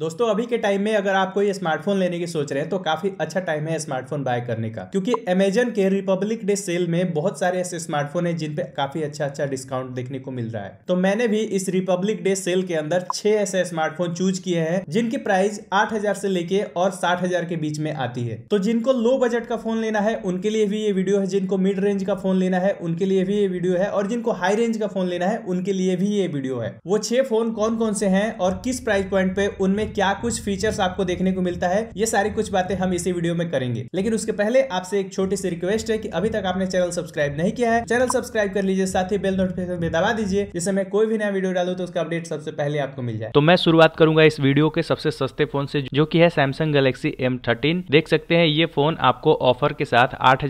दोस्तों अभी के टाइम में अगर आप कोई स्मार्टफोन लेने की सोच रहे हैं तो काफी अच्छा टाइम है स्मार्टफोन बाय करने का क्योंकि अमेजन के रिपब्लिक डे सेल में बहुत सारे ऐसे स्मार्टफोन हैं जिन पे काफी अच्छा अच्छा डिस्काउंट देखने को मिल रहा है तो मैंने भी इस रिपब्लिक डे सेल के अंदर छह ऐसे स्मार्टफोन चूज किए हैं जिनकी प्राइस आठ से लेके और साठ के बीच में आती है तो जिनको लो बजट का फोन लेना है उनके लिए भी ये वीडियो है जिनको मिड रेंज का फोन लेना है उनके लिए भी ये वीडियो है और जिनको हाई रेंज का फोन लेना है उनके लिए भी ये वीडियो है वो छह फोन कौन कौन से है और किस प्राइस पॉइंट पे उनमें में क्या कुछ फीचर्स आपको देखने को मिलता है ये सारी कुछ बातें हम इसी वीडियो में करेंगे लेकिन उसके पहले आपसे एक छोटी सी रिक्वेस्ट है कि अभी तक आपने चैनल सब्सक्राइब नहीं किया है चैनल सब्सक्राइब कर लीजिए साथ ही बेल नोटिफिकेशन भी दबा दीजिए जिससे मैं कोई भी नया वीडियो डालू तो उसका अपडेट सबसे पहले आपको मिल जाए तो मैं शुरुआत करूंगा इस वीडियो के सबसे सस्ते फोन से जो की है सैमसंग गैलेक्सी एम देख सकते हैं ये फोन आपको ऑफर के साथ आठ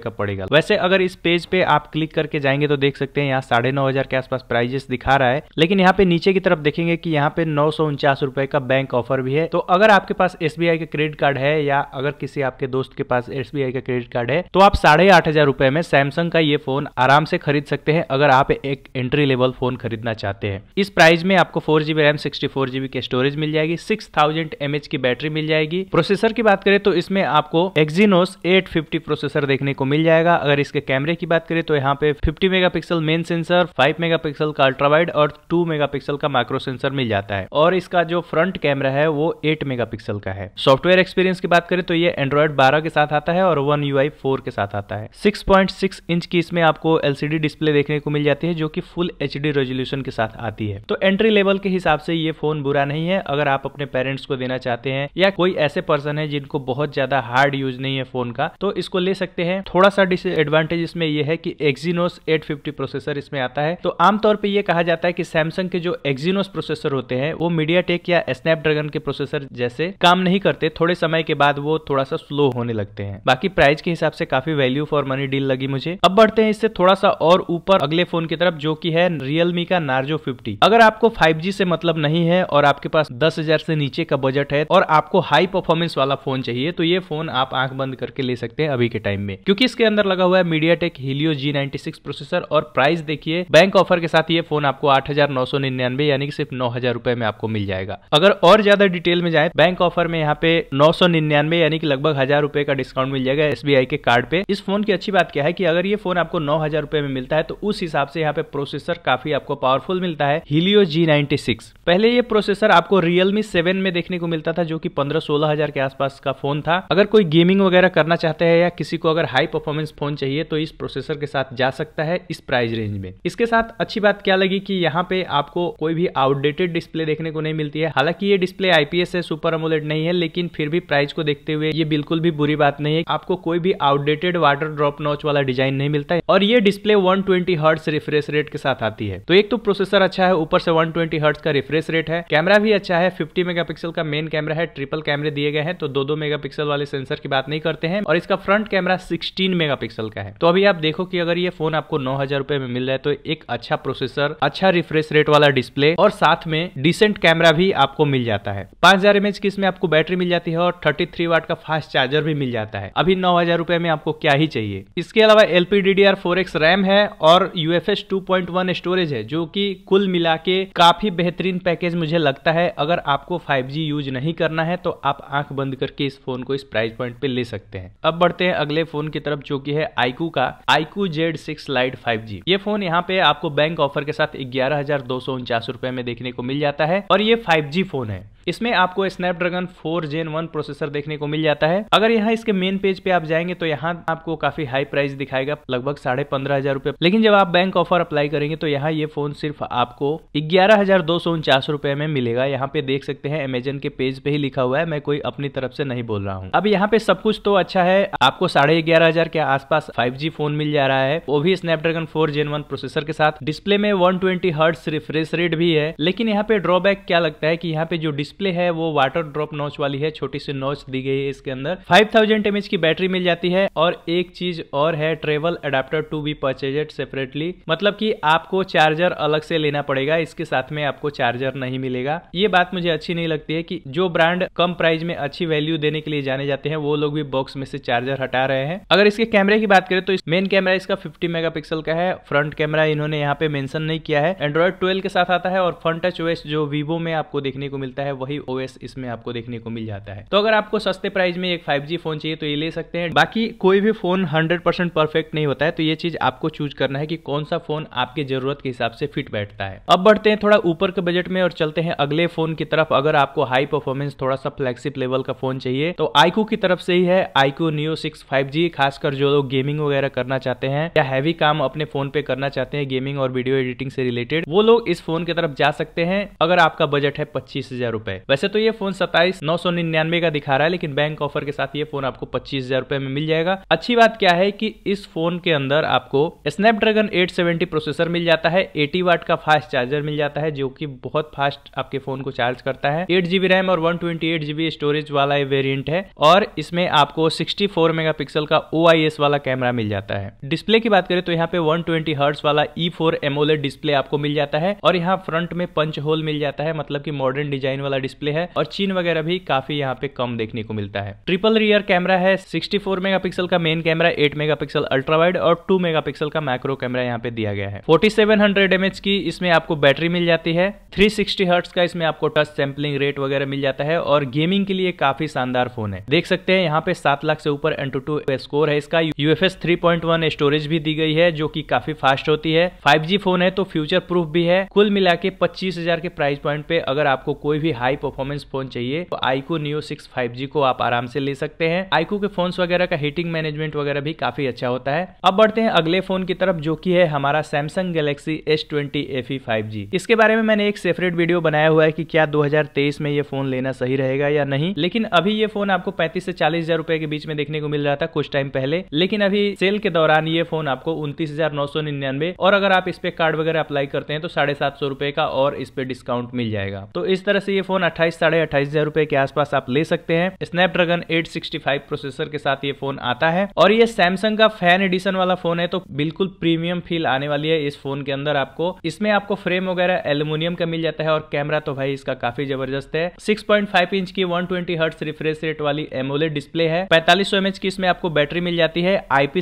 का पड़ेगा वैसे अगर इस पेज पे आप क्लिक करके जाएंगे तो देख सकते हैं यहाँ साढ़े के आसपास प्राइजेस दिखा रहा है लेकिन यहाँ पे नीचे की तरफ देखेंगे की यहाँ पे नौ पचास रुपए का बैंक ऑफर भी है तो अगर आपके पास एस का क्रेडिट कार्ड है या अगर किसी आपके दोस्त के पास एस का क्रेडिट कार्ड है तो आप साढ़े आठ हजार रुपए में सैमसंग का ये फोन आराम से खरीद सकते हैं अगर आप एक एंट्री लेवल फोन खरीदना चाहते हैं इस प्राइस में आपको four GB RAM sixty four GB की स्टोरेज मिल जाएगी सिक्स थाउजेंड एमएच की बैटरी मिल जाएगी प्रोसेसर की बात करें तो इसमें आपको एक्जीनोस एट फिफ्टी प्रोसेसर देखने को मिल जाएगा अगर इसके कैमरे की बात करें तो यहाँ पे fifty mega pixel main sensor 5 megapixel का अल्ट्रावाइड और 2 मेगापिक्सल का माइक्रो सेंसर मिल जाता है और इसका इसका जो फ्रंट कैमरा है वो 8 मेगापिक्सल का है सॉफ्टवेयर एक्सपीरियंस की बात करें तो ये एंड्रॉइड 12 के साथ आता है और वन यू आई के साथ आता है 6.6 इंच की इसमें आपको एलसीडी डिस्प्ले देखने को मिल जाती है जो की फुल एच रेजोल्यूशन के साथ आती है तो एंट्री लेवल के हिसाब से ये फोन बुरा नहीं है अगर आप अपने पेरेंट्स को देना चाहते हैं या कोई ऐसे पर्सन है जिनको बहुत ज्यादा हार्ड यूज नहीं है फोन का तो इसको ले सकते हैं थोड़ा सा डिसएडवांटेज इसमें यह है कि एक्जीनोस 850 प्रोसेसर इसमें आता है तो आमतौर पर यह कहा जाता है कि सैमसंग के जो एक्जीनोस प्रोसेसर होते हैं वो मीडिया टेक या स्नैपड्रैगन के प्रोसेसर जैसे काम नहीं करते थोड़े समय के बाद वो थोड़ा सा स्लो होने लगते हैं बाकी प्राइस के हिसाब से काफी वैल्यू फॉर मनी डील लगी मुझे अब बढ़ते हैं इससे थोड़ा सा और ऊपर अगले फोन की तरफ जो की है रियलमी का नार्जो फिफ्टी अगर आपको फाइव से मतलब नहीं है और आपके पास दस से नीचे का बजट है और आपको हाई परफॉर्मेंस वाला फोन चाहिए तो ये फोन आप आंख बंद करके ले सकते हैं अभी के टाइम में क्योंकि इसके अंदर लगा हुआ है MediaTek Helio G processor और प्राइस देखिए बैंक ऑफर के साथ ये फोन आपको आठ यानी कि सिर्फ नौ हजार में आपको मिल जाएगा जाएगा अगर और ज्यादा डिटेल में जाए बैंक ऑफर में यहाँ पे नौ यानी कि लगभग हजार रुपए का डिस्काउंट मिल जाएगा एस के कार्ड पे इस फोन की अच्छी बात क्या है कि अगर ये फोन आपको नौ हजार रुपए में मिलता है तो उस हिसाब से यहाँ पे प्रोसेसर काफी आपको पावरफुल मिलता है हिलियो जी पहले ये प्रोसेसर आपको रियलमी सेवन में देखने को मिलता था जो की पंद्रह सोलह हजार के आसपास का फोन था अगर कोई गेमिंग वगैरह करना चाहते हैं या किसी को अगर हाई परफॉर्मेंस फोन चाहिए तो इस प्रोसेसर के साथ जा सकता है इस प्राइस रेंज में इसके साथ अच्छी बात क्या लगी कि यहाँ पे आपको कोई भी आउटडेटेड डिस्प्ले देखने को नहीं मिलता मिलती है हालांकि ये डिस्प्ले आईपीएस है सुपर अमोलेट नहीं है लेकिन फिर भी प्राइस को देखते हुए ये बिल्कुल भी बुरी बात नहीं है आपको कोई भी आउटडेटेड वाटर ड्रॉप नॉच वाला डिजाइन नहीं मिलता है और ये display one twenty refresh rate के साथ आती है तो एक तो प्रोसेसर अच्छा है ऊपर से वन ट्वेंटी का रिफ्रेश रेट है कैमरा भी अच्छा है फिफ्टी मेगा का मेन कैमरा है ट्रिपल कैमरे दिए गए हैं तो दो दो मेगा वाले सेंसर की बात नहीं करते हैं और इसका फ्रंट कैमरा सिक्सटीन मेगा का है तो अभी आप देखो कि अगर ये फोन आपको नौ हजार रुपए में मिल रहा है तो एक अच्छा प्रोसेसर अच्छा रिफ्रेश रेट वाला डिस्प्ले और साथ में डिसेंट कैमरा भी आपको मिल जाता है पांच हजार एमएच की इसमें आपको बैटरी मिल जाती है और थर्टी थ्री वाट का फास्ट चार्जर भी मिल जाता है अभी नौ हजार रुपए में आपको क्या ही चाहिए इसके अलावा एलपीडीडीआर फोर एक्स रैम है और UFS two point one storage है जो की कुल मिला के काफी बेहतरीन पैकेज मुझे लगता है अगर आपको फाइव जी यूज नहीं करना है तो आप आंख बंद करके इस फोन को इस प्राइस पॉइंट पे ले सकते हैं अब बढ़ते हैं अगले फोन की तरफ जो की है आईकू का iQOO Z six lite five G ये फोन यहाँ पे आपको बैंक ऑफर के साथ ग्यारह हजार दो सौ उनचास रुपए में देखने को मिल जाता है और ये 5G फोन है इसमें आपको स्नैपड्रैगन 4 जेन 1 प्रोसेसर देखने को मिल जाता है अगर यहाँ इसके मेन पेज पे आप जाएंगे तो यहाँ आपको काफी हाई प्राइस दिखाएगा लगभग साढ़े पंद्रह हजार रूपए लेकिन जब आप बैंक ऑफर अप्लाई करेंगे तो यहाँ ये फोन सिर्फ आपको ग्यारह हजार दो सौ उनचास रूपए में मिलेगा यहाँ पे देख सकते हैं अमेजन के पेज पे ही लिखा हुआ है मैं कोई अपनी तरफ से नहीं बोल रहा हूँ अब यहाँ पे सब कुछ तो अच्छा है आपको साढ़े ग्यारह हजार के आसपास जी फोन मिल जा रहा है वो भी Snapdragon four Gen one processor के साथ डिस्प्ले में वन हर्ट्ज रिफ्रेश रेट भी है लेकिन यहाँ पे ड्रॉबैक क्या सकता है कि यहाँ पे जो डिस्प्ले है वो वाटर ड्रॉप नॉच वाली है छोटी सी नॉच दी गई है इसके अंदर 5000 थाउजेंड की बैटरी मिल जाती है और एक चीज और है travel adapter to be purchased separately मतलब कि आपको चार्जर अलग से लेना पड़ेगा इसके साथ में आपको चार्जर नहीं मिलेगा ये बात मुझे अच्छी नहीं लगती है की जो ब्रांड कम प्राइस में अच्छी वैल्यू देने के लिए जाने जाते हैं वो लोग भी बॉक्स में से चार्जर हटा रहे हैं अगर इसके कैमरे की बात करें तो इस मेन कैमरा इसका फिफ्टी मेगा का है फ्रंट कैमरा इन्होंने यहाँ पे मेंशन नहीं किया है एंड्रॉइड 12 के साथ आता है और फ्रंट टच वेस्ट जो वीवो में आपको देखने को मिलता है वही ओएस इसमें आपको देखने को मिल जाता है तो अगर आपको सस्ते प्राइस में एक 5G फोन चाहिए तो ये ले सकते हैं बाकी कोई भी फोन 100% परफेक्ट नहीं होता है तो ये चीज आपको चूज करना है कि कौन सा फोन आपके जरूरत के हिसाब से फिट बैठता है अब बढ़ते हैं थोड़ा ऊपर के बजट में और चलते हैं अगले फोन की तरफ अगर आपको हाई परफॉर्मेंस थोड़ा सा फ्लैगशिप लेवल का फोन चाहिए तो आईकू की तरफ से ही है आईकू न्यू सिक्स फाइव खासकर जो लोग गेमिंग वगैरह करना चाहते हैं या हैवी काम अपने फोन पे करना चाहते हैं गेमिंग और वीडियो एडिटिंग से रिलेटेड वो लोग इस फोन की तरफ जा सकते हैं अगर आपका बजट बजट है पच्चीस हजार रुपए वैसे तो ये फोन सताइस नौ सौ निन्यानवे का दिखा रहा है लेकिन बैंक ऑफर के साथ ये फोन आपको पच्चीस हजार रुपए में मिल जाएगा अच्छी बात क्या है कि इस फोन के अंदर आपको स्नैपड्रैगन 870 प्रोसेसर मिल जाता है 80 वाट का फास्ट चार्जर मिल जाता है जो कि बहुत फास्ट आपके फोन को चार्ज करता है एट जीबी रैम और वन ट्वेंटी स्टोरेज वाला वेरियंट है और इसमें आपको 64 मेगापिक्सल का ओ वाला कैमरा मिल जाता है डिस्प्ले की बात करें तो यहाँ पे वन ट्वेंटी वाला ई फोर एमोलेट डिस्प्ले आपको मिल जाता है और यहाँ फ्रंट में पंच होल मिल जाता है मतलब मतलब कि मॉडर्न डिजाइन वाला डिस्प्ले है और चीन वगैरह भी काफी यहाँ पे कम देखने को मिलता है ट्रिपल रियर कैमरा है 64 पिक्सल का main camera 8 megapixel ultrawide wide और 2 मेगापिक्सल का मैक्रो कैमरा यहाँ पे दिया गया है 4700 एमएच की इसमें आपको बैटरी मिल जाती है 360 हर्ट्ज का इसमें आपको टच सैम्पलिंग रेट वगैरह मिल जाता है और गेमिंग के लिए काफी शानदार फोन है देख सकते हैं यहाँ पे सात लाख से ऊपर एंटू टू स्कोर है इसका यूएफएस वन स्टोरेज भी दी गई है जो की काफी फास्ट होती है जी फोन है तो फ्यूचर प्रूफ भी है कुल मिला के पच्चीस के प्राइस पॉइंट पे अगर आपको कोई भी हाई परफॉर्मेंस फोन चाहिए तो iQOO Neo six five G को आप आराम से ले सकते हैं आईको के फोन वगैरह का हीटिंग मैनेजमेंट वगैरह भी काफी अच्छा होता है अब बढ़ते हैं अगले फोन की तरफ जो की है हमारा Samsung Galaxy S twenty F five G इसके बारे में मैंने एक सेपरेट वीडियो बनाया हुआ है की क्या दो में ये फोन लेना सही रहेगा या नहीं लेकिन अभी ये फोन आपको पैंतीस से चालीस हजार रुपए के बीच में देखने को मिल रहा था कुछ टाइम पहले लेकिन अभी सेल के दौरान ये फोन आपको उन्तीस हजार नौ सौ निन्यानवे और अगर आप इस पे कार्ड वगैरह अप्लाई करते हैं तो साढ़े सात सौ रुपए का और इस पे डिस्काउंट मिल जाएगा मिलेगा तो इस तरह से ये फोन अट्ठाईस साढ़े अट्ठाईस हजार रुपए के आसपास आप ले सकते हैं स्नैपड्रैगन 865 प्रोसेसर के साथ ये फोन आता है और ये सैमसंग का फैन एडिशन वाला फोन है तो बिल्कुल प्रीमियम फील आने वाली है इस फोन के अंदर आपको इसमें आपको फ्रेम वगैरह एल्यूमिनियम का मिल जाता है और कैमरा तो भाई इसका काफी जबरदस्त है सिक्स इंच की वन ट्वेंटी रिफ्रेश रेट वाली एमोलेड डिस्प्ले है पैंतालीस एमएच की इसमें आपको बैटरी मिल जाती है आईपी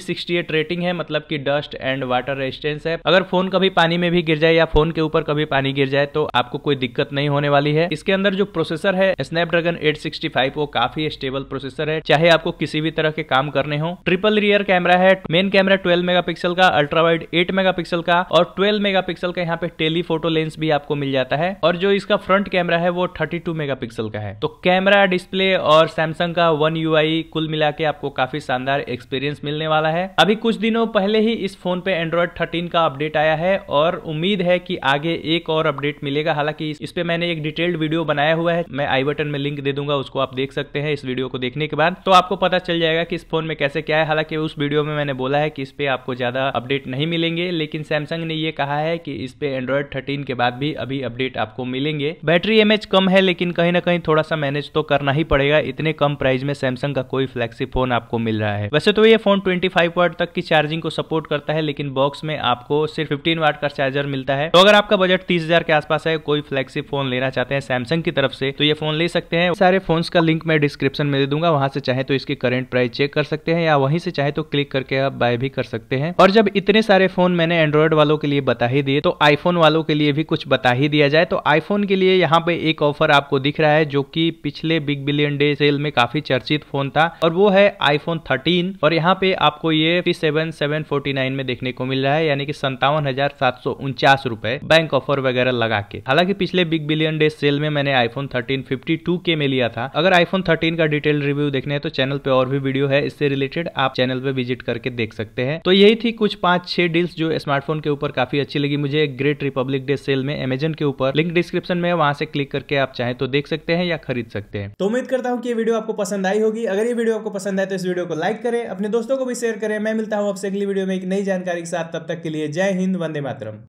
रेटिंग है मतलब की डस्ट एंड वाटर रेजिस्टेंस है अगर फोन कभी पानी में भी गिर जाए या फोन के ऊपर कभी पानी गिर जाए तो आपको कोई दिक्कत नहीं होने वाली है इसके अंदर जो प्रोसेसर है स्नैपड्रैगन 865 वो काफी स्टेबल प्रोसेसर है चाहे आपको किसी भी तरह के काम करने हो ट्रिपल रियर कैमरा है मेन कैमरा 12 मेगापिक्सल का अल्ट्रा वाइड 8 मेगापिक्सल का और 12 मेगापिक्सल का यहाँ पे टेलीफोटो लेंस भी आपको मिल जाता है और जो इसका फ्रंट कैमरा है वो थर्टी टू का है तो कैमरा डिस्प्ले और सैमसंग का वन यू कुल मिला के आपको काफी शानदार एक्सपीरियंस मिलने वाला है अभी कुछ दिनों पहले ही इस फोन पे एंड्रॉइड थर्टीन का अपडेट आया है और उम्मीद है की आगे एक और अपडेट मिलेगा हालांकि इस पे मैं मैंने एक डिटेल्ड वीडियो बनाया हुआ है मैं आई बटन में लिंक दे दूंगा उसको आप देख सकते हैं इस वीडियो को देखने के बाद तो आपको पता चल जाएगा कि इस फोन में कैसे क्या है हालांकि उस वीडियो में मैंने बोला है कि इस पे आपको ज्यादा अपडेट नहीं मिलेंगे लेकिन सैमसंग ने यह कहा है कि इस पे एंड्रॉइड थर्टीन के बाद भी अभी अपडेट आपको मिलेंगे बैटरी एमएच कम है लेकिन कहीं ना कहीं थोड़ा सा मैनेज तो करना ही पड़ेगा इतने कम प्राइस में सैमसंग का कोई फ्लेक्सी फोन आपको मिल रहा है वैसे तो ये फोन ट्वेंटी फाइव तक की चार्जिंग को सपोर्ट करता है लेकिन बॉक्स में आपको सिर्फ फिफ्टीन वाट का चार्जर मिलता है तो अगर आपका बजट तीस के आसपास है कोई फ्लेक्सी फोन फोन लेना चाहते हैं सैमसंग की तरफ से तो ये फोन ले सकते हैं सारे फोन का लिंक मैं डिस्क्रिप्शन में दे दूंगा वहां से चाहे तो इसके करेंट प्राइस चेक कर सकते हैं या वहीं से चाहे तो क्लिक करके आप बाय भी कर सकते हैं और जब इतने सारे फोन मैंने एंड्रॉयड वालों के लिए बता ही दिए तो आईफोन वालों के लिए भी कुछ बता ही दिया जाए तो आईफोन के लिए यहाँ पे एक ऑफर आपको दिख रहा है जो कि पिछले बिग बिलियन डे सेल में काफी चर्चित फोन था और वो है आईफोन थर्टीन और यहाँ पे आपको ये सेवन सेवन फोर्टी नाइन में देखने को मिल रहा है यानी कि संतावन हजार सात सौ उनचास रूपए बैंक ऑफर वगैरह लगा के हालांकि पिछले बिग बिलियन डे सेल में मैंने आईफोन थर्टीन फिफ्टी टू के में लिया था अगर आईफोन थर्टीन का डिटेल रिव्यू देखने हैं तो चैनल पे और भी वीडियो है इससे रिलेटेड आप चैनल पे विजिट करके देख सकते हैं तो यही थी कुछ पांच छह डील्स जो स्मार्टफोन के ऊपर काफी अच्छी लगी मुझे ग्रेट रिपब्लिक डे सेल में अमेजन के ऊपर लिंक डिस्क्रिप्शन में वहां से क्लिक करके आप चाहे तो देख सकते हैं या खरीद सकते हैं तो उम्मीद करता हूँ की वीडियो आपको पसंद आई होगी अगर ये वीडियो आपको पसंद आए तो इस वीडियो को लाइक करें अपने दोस्तों को भी शेयर करें मैं मिलता हूँ आपसे अगली वीडियो में एक नई जानकारी के साथ तब तक के लिए जय हिंद वंदे मातरम